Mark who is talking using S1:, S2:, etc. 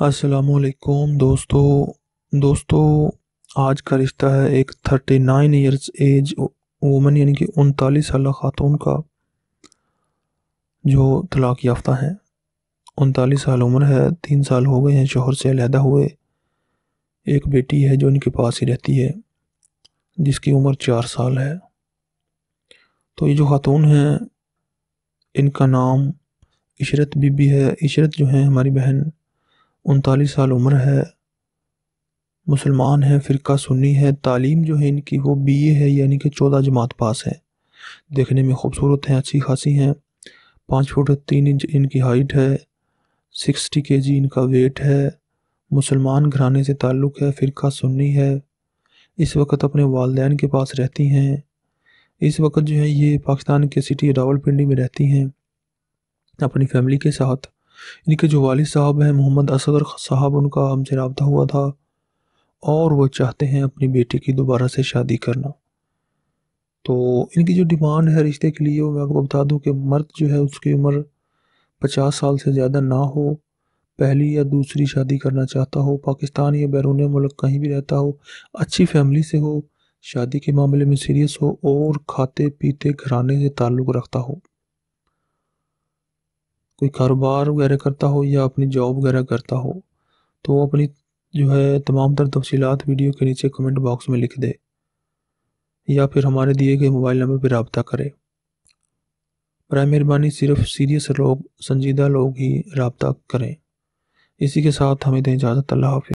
S1: असलकुम दोस्तों दोस्तों आज का रिश्ता है एक थर्टी नाइन ईयर्स एज वमन यानी कि उनतालीस साल खातून का जो तलाक याफ्ता है उनतालीस साल उम्र है तीन साल हो गए हैं शोहर से अलहदा हुए एक बेटी है जो इनके पास ही रहती है जिसकी उम्र चार साल है तो ये जो खातून हैं इनका नाम इशरत बीबी है इशरत जो है हमारी बहन उनतालीस साल उम्र है मुसलमान है फ़िरका सुन्नी है तालीम जो है इनकी वो बी ए है यानी कि चौदह जमात पास है देखने में खूबसूरत हैं अच्छी खासी हैं पाँच फुट तीन इंच इनकी हाइट है सिक्सटी के जी इनका वेट है मुसलमान घराने से ताल्लुक़ है फ़िरका सुन्नी है इस वक्त अपने वालदेन के पास रहती हैं इस वक्त जो है ये पाकिस्तान के सिटी रावलपिंडी में रहती हैं अपनी फैमिली के साथ इनके जो वालिद साहब हैं मोहम्मद असदर साहब उनका हमसे रबता हुआ था और वह चाहते हैं अपनी बेटी की दोबारा से शादी करना तो इनकी जो डिमांड है रिश्ते के लिए वो मैं आपको बता दूं कि मर्द जो है उसकी उम्र पचास साल से ज़्यादा ना हो पहली या दूसरी शादी करना चाहता हो पाकिस्तान या बैरून मुल्क कहीं भी रहता हो अच्छी फैमिली से हो शादी के मामले में सीरियस हो और खाते पीते घराने से ताल्लुक़ रखता हो कोई कारोबार वगैरह करता हो या अपनी जॉब वगैरह करता हो तो वो अपनी जो है तमाम तर तफसीत वीडियो के नीचे कमेंट बॉक्स में लिख दे या फिर हमारे दिए गए मोबाइल नंबर पर रबता करे बर मेहरबानी सिर्फ सीरियस लोग संजीदा लोग ही रबता करें इसी के साथ हमें दें इजाज़त अल्लाह हाफि